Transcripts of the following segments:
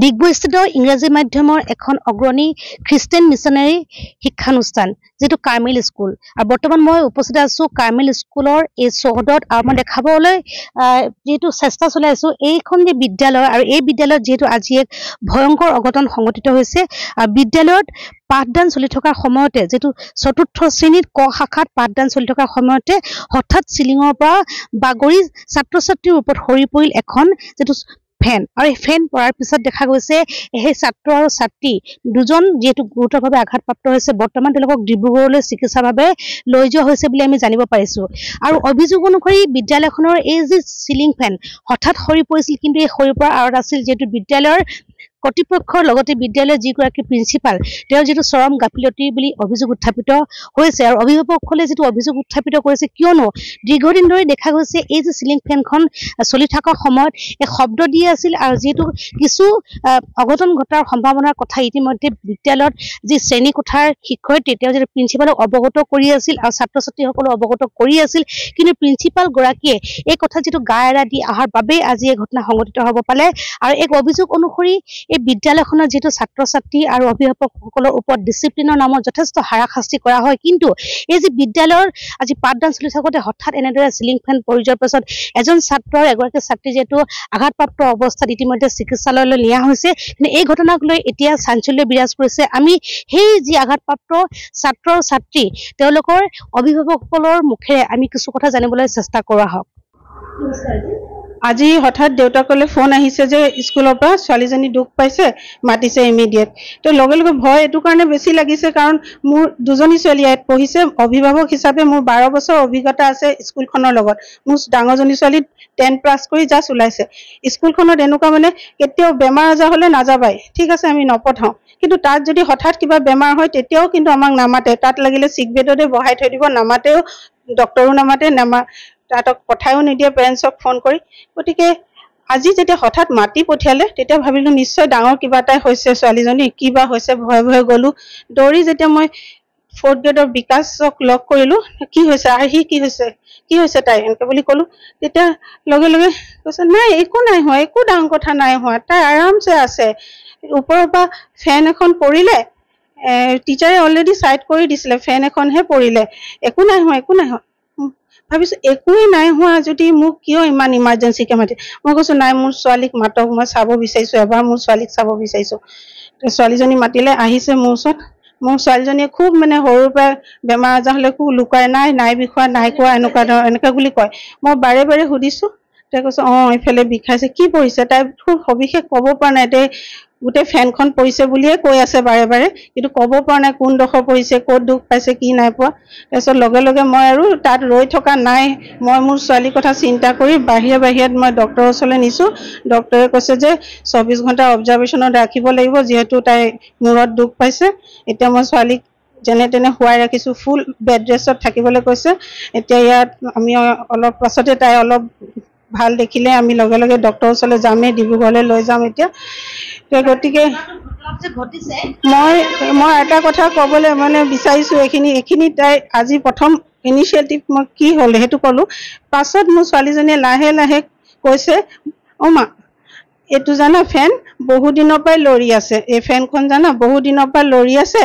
ডিগবৈস্থিত ইংৰাজী মাধ্যমৰ এখন অগ্ৰণী খ্ৰীষ্টান মিছনেৰী শিক্ষানুষ্ঠান যিটো কাৰ্মেল স্কুল আৰু বৰ্তমান মই উপস্থিত আছো কাৰ্মেল স্কুলৰ এই চৌহদত আৰু মই দেখাবলৈ যিহেতু চেষ্টা চলাই আছো এইখন যে বিদ্যালয় আৰু এই বিদ্যালয়ত যিহেতু আজি এক ভয়ংকৰ অঘটন সংঘটিত হৈছে আৰু বিদ্যালয়ত পাঠদান চলি থকাৰ সময়তে যিটো চতুৰ্থ শ্ৰেণীত ক শাখাত পাঠদান চলি থকাৰ সময়তে হঠাৎ চিলিঙৰ পৰা বাগৰি ছাত্ৰ ছাত্ৰীৰ ওপৰত সৰি পৰিল এখন যিটো ফেন আৰু এই ফেন পৰাৰ পিছত দেখা গৈছে সেই ছাত্ৰ আৰু ছাত্ৰী দুজন যিহেতু গুৰুতৰভাৱে আঘাতপ্ৰাপ্ত হৈছে বৰ্তমান তেওঁলোকক ডিব্ৰুগড়লৈ চিকিৎসাভাৱে লৈ যোৱা হৈছে বুলি আমি জানিব পাৰিছোঁ আৰু অভিযোগ অনুসৰি বিদ্যালয়খনৰ এই যি চিলিং ফেন হঠাৎ সৰি পৰিছিল কিন্তু এই সৰিৰ পৰা আঁৰত আছিল যিহেতু বিদ্যালয়ৰ কৰ্তৃপক্ষৰ লগতে বিদ্যালয়ৰ যিগৰাকী প্ৰিন্সিপাল তেওঁৰ যিটো চৰম গাফিলতি বুলি অভিযোগ উত্থাপিত হৈছে আৰু অভিভাৱকসকলে যিটো অভিযোগ উত্থাপিত কৰিছে কিয়নো দীৰ্ঘদিন ধৰি দেখা গৈছে এই যে চিলিং ফেনখন চলি থকা সময়ত এই শব্দ দি আছিল আৰু যিহেতু কিছু অঘটন ঘটাৰ সম্ভাৱনাৰ কথা ইতিমধ্যে বিদ্যালয়ত যি শ্ৰেণীকোঠাৰ শিক্ষয়িত্ৰী তেওঁ যিটো প্ৰিন্সিপালক অৱগত কৰি আছিল আৰু ছাত্ৰ ছাত্ৰীসকলক অৱগত কৰি আছিল কিন্তু প্ৰিন্সিপালগৰাকীয়ে এই কথা যিটো গা এৰা দি অহাৰ বাবেই আজি এই ঘটনা সংঘটিত হ'ব পালে আৰু এক অভিযোগ অনুসৰি এই বিদ্যালয়খনত যিহেতু ছাত্ৰ ছাত্ৰী আৰু অভিভাৱকসকলৰ ওপৰত ডিচিপ্লিনৰ নামত যথেষ্ট হাৰাশাস্তি কৰা হয় কিন্তু এই যে বিদ্যালয়ৰ আজি পাঠদান চলি থাকোঁতে হঠাৎ এনেদৰে চিলিং ফেন পৰি যোৱাৰ পাছত এজন ছাত্ৰৰ এগৰাকী ছাত্ৰী যিহেতু আঘাতপ্ৰাপ্ত অৱস্থাত ইতিমধ্যে চিকিৎসালয়লৈ নিয়া হৈছে কিন্তু এই ঘটনাক লৈ এতিয়া চাঞ্চল্য বিৰাজ কৰিছে আমি সেই যি আঘাতপ্ৰাপ্ত ছাত্ৰ ছাত্ৰী তেওঁলোকৰ অভিভাৱকসকলৰ মুখেৰে আমি কিছু কথা জানিবলৈ চেষ্টা কৰোঁ আহক আজি হঠাৎ দেউতাকলৈ ফোন আহিছে যে স্কুলৰ পৰা ছোৱালীজনী দুখ পাইছে মাতিছে ইমিডিয়েট তো লগে লগে ভয় এইটো কাৰণে বেছি লাগিছে কাৰণ মোৰ দুজনী ছোৱালী ইয়াত পঢ়িছে অভিভাৱক হিচাপে মোৰ বাৰ বছৰ অভিজ্ঞতা আছে স্কুলখনৰ লগত মোৰ ডাঙৰজনী ছোৱালী টেন পাছ কৰি জাষ্ট ওলাইছে স্কুলখনত এনেকুৱা মানে কেতিয়াও বেমাৰ আজাৰ হ'লে নাযাবাই ঠিক আছে আমি নপঠাওঁ কিন্তু তাত যদি হঠাৎ কিবা বেমাৰ হয় তেতিয়াও কিন্তু আমাক নামাতে তাত লাগিলে চিক বেডতে বহাই থৈ দিব নামাতেও ডক্তৰো নামাতে নামা তাহাঁতক পঠায়ো নিদিয়ে পেৰেণ্টছক ফোন কৰি গতিকে আজি যেতিয়া হঠাৎ মাতি পঠিয়ালে তেতিয়া ভাবিলোঁ নিশ্চয় ডাঙৰ কিবা এটাই হৈছে ছোৱালীজনী কি বা হৈছে ভয়ে ভয়ে গ'লোঁ দৌৰি যেতিয়া মই ফৰ্থ গ্ৰেডৰ বিকাশক লগ কৰিলোঁ কি হৈছে আৰ্হি কি হৈছে কি হৈছে তাই এনেকৈ বুলি ক'লোঁ তেতিয়া লগে লগে কৈছে নাই একো নাই হোৱা একো ডাঙৰ কথা নাই হোৱা তাই আৰামছে আছে ওপৰৰ পৰা ফেন এখন পৰিলে টিচাৰে অলৰেডি ছাইড কৰি দিছিলে ফেন এখনহে পৰিলে একো নাই হোৱা একো নাই হোৱা ভাবিছো একোৱেই নাই হোৱা যদি মোক কিয় ইমান ইমাৰ্জেঞ্চিকৈ মাতে মই কৈছো নাই মোৰ ছোৱালীক মাতক মই চাব বিচাৰিছো এবাৰ মোৰ ছোৱালীক চাব বিচাৰিছোঁ ছোৱালীজনী মাতিলে আহিছে মোৰ ওচৰত মোৰ ছোৱালীজনীয়ে খুব মানে সৰুৰ পৰা বেমাৰ আজাৰ হ'লে খুব লুকাই নাই নাই বিষোৱা নাই কোৱা এনেকুৱা ধৰণৰ এনেকুৱা বুলি কয় মই বাৰে বাৰে সুধিছো তাই কৈছে অ এইফালে বিষাইছে কি পৰিছে তাই খুব সবিশেষ ক'ব পৰা নাই তাই গোটেই ফেনখন পৰিছে বুলিয়ে কৈ আছে বাৰে বাৰে কিন্তু ক'ব পৰা নাই কোনডোখৰ পৰিছে ক'ত দুখ পাইছে কি নাই পোৱা তাৰপিছত লগে লগে মই আৰু তাত ৰৈ থকা নাই মই মোৰ ছোৱালীৰ কথা চিন্তা কৰি বাহিৰে বাহিৰত মই ডক্টৰৰ ওচৰলৈ নিছোঁ ডক্টৰে কৈছে যে চৌব্বিছ ঘণ্টা অবজাৰ্ভেশ্যনত ৰাখিব লাগিব যিহেতু তাই মূৰত দুখ পাইছে এতিয়া মই ছোৱালীক যেনে তেনে শুৱাই ৰাখিছোঁ ফুল বেড ৰেষ্টত থাকিবলৈ কৈছে এতিয়া ইয়াত আমি অলপ পাছতে তাই অলপ ভাল দেখিলে আমি লগে লগে ডক্টৰৰ ওচৰলৈ যামেই ডিব্ৰুগড়লৈ লৈ যাম এতিয়া গতিকে মই মই এটা কথা ক'বলৈ মানে বিচাৰিছোঁ এইখিনি এইখিনি তাই আজি প্ৰথম ইনিচিয়েটিভ মই কি হ'ল সেইটো ক'লোঁ পাছত মোৰ ছোৱালীজনীয়ে লাহে লাহে কৈছে অ' মা এইটো জানা ফেন বহুদিনৰ পৰাই লৰি আছে এই ফেনখন জানা বহুদিনৰ পৰা লৰি আছে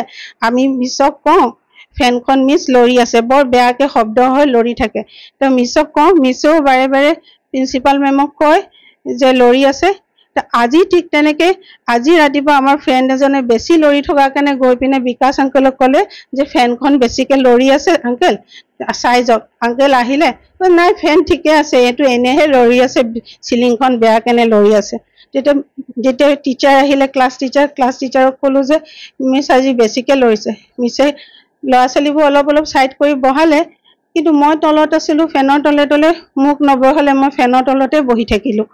আমি মিছক কওঁ ফেনখন মিছ লৰি আছে বৰ বেয়াকৈ শব্দ হৈ লৰি থাকে তো মিছক কওঁ মিছেও বাৰে বাৰে প্ৰিন্সিপাল মেমক কয় যে লৰি আছে আজি ঠিক তেনেকৈ আজি ৰাতিপুৱা আমাৰ ফ্ৰেণ্ড এজনে বেছি লৰি থকাৰ কাৰণে গৈ পিনে বিকাশ আংকেলক ক'লে যে ফেনখন বেছিকৈ লৰি আছে আংকেল চাই যাওক আংকেল আহিলে নাই ফেন ঠিকে আছে এইটো এনেহে লৰি আছে চিলিংখন বেয়া কেনে লৰি আছে তেতিয়া যেতিয়া টিচাৰ আহিলে ক্লাছ টিচাৰ ক্লাছ টিচাৰক ক'লোঁ যে মিছ আজি বেছিকৈ লৰিছে মিছে ল'ৰা ছোৱালীবোৰ অলপ অলপ ছাইড কৰি বহালে কিন্তু মই তলত আছিলোঁ ফেনৰ তলে তলে মোক নবহালে মই ফেনৰ তলতে বহি থাকিলোঁ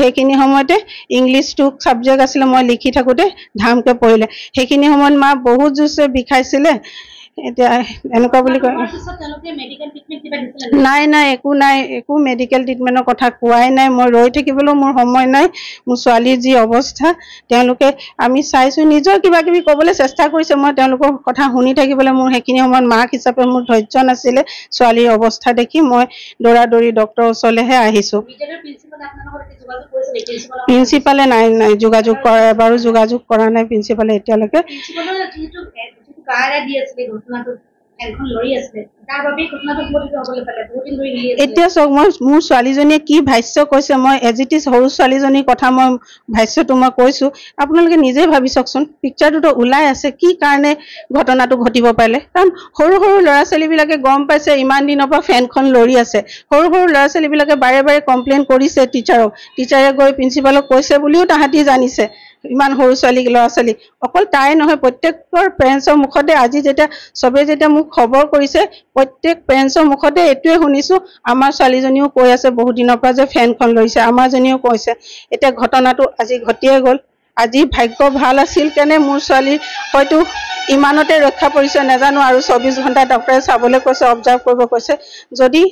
সেইখিনি সময়তে ইংলিছটো ছাবজেক্ট আছিলে মই লিখি থাকোঁতে ধামকৈ পৰিলে সেইখিনি সময়ত মা বহুত জোচে বিষাইছিলে এতিয়া এনেকুৱা বুলি কয় নাই নাই একো নাই একো মেডিকেল ট্ৰিটমেণ্টৰ কথা কোৱাই নাই মই ৰৈ থাকিবলৈও মোৰ সময় নাই মোৰ ছোৱালীৰ যি অৱস্থা তেওঁলোকে আমি চাইছোঁ নিজৰ কিবা কিবি ক'বলৈ চেষ্টা কৰিছে মই তেওঁলোকৰ কথা শুনি থাকিবলৈ মোৰ সেইখিনি সময়ত মাক হিচাপে মোৰ ধৈৰ্য নাছিলে ছোৱালীৰ অৱস্থা দেখি মই দৌৰা দৌৰি ডক্টৰৰ ওচৰলৈহে আহিছোঁ প্ৰিন্সিপালে নাই নাই যোগাযোগ কৰা এবাৰো যোগাযোগ কৰা নাই প্ৰিঞ্চিপালে এতিয়ালৈকে কাৰ দি আছিলে ঘটনাটো খেলখন লৰি আছিলে এতিয়া চক মই মোৰ ছোৱালীজনীয়ে কি ভাষ্য কৈছে মই এজ ইট ইজ সৰু ছোৱালীজনীৰ কথা মই ভাষ্যটো মই কৈছোঁ আপোনালোকে নিজে ভাবি চাওকচোন পিকচাৰটোতো ওলাই আছে কি কাৰণে ঘটনাটো ঘটিব পাৰিলে কাৰণ সৰু সৰু ল'ৰা ছোৱালীবিলাকে গম পাইছে ইমান দিনৰ পৰা ফেনখন লৰি আছে সৰু সৰু ল'ৰা ছোৱালীবিলাকে বাৰে বাৰে কমপ্লেইন কৰিছে টিচাৰক টিচাৰে গৈ প্ৰিঞ্চিপালক কৈছে বুলিও তাহাঁতি জানিছে ইমান সৰু ছোৱালী ল'ৰা ছোৱালী অকল তাই নহয় প্ৰত্যেকৰ পেৰেণ্টছৰ মুখতে আজি যেতিয়া চবেই যেতিয়া মোক খবৰ কৰিছে প্ৰত্যেক পেৰেণ্টছৰ মুখতে এইটোৱে শুনিছোঁ আমাৰ ছোৱালীজনীও কৈ আছে বহুত দিনৰ পৰা যে ফেনখন লৈছে আমাৰজনীও কৈছে এতিয়া ঘটনাটো আজি ঘটিয়ে গ'ল আজি ভাগ্য ভাল আছিল কেনে মোৰ ছোৱালী হয়তো ইমানতে ৰক্ষা পৰিছে নাজানো আৰু চৌব্বিছ ঘণ্টা ডক্টৰে চাবলৈ কৈছে অবজাৰ্ভ কৰিব কৈছে যদি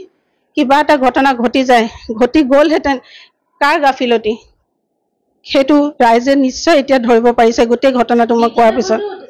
কিবা এটা ঘটনা ঘটি যায় ঘটি গ'লহেঁতেন কাৰ গাফিলতি সেইটো ৰাইজে নিশ্চয় এতিয়া ধৰিব পাৰিছে গোটেই ঘটনাটো মই কোৱাৰ পিছত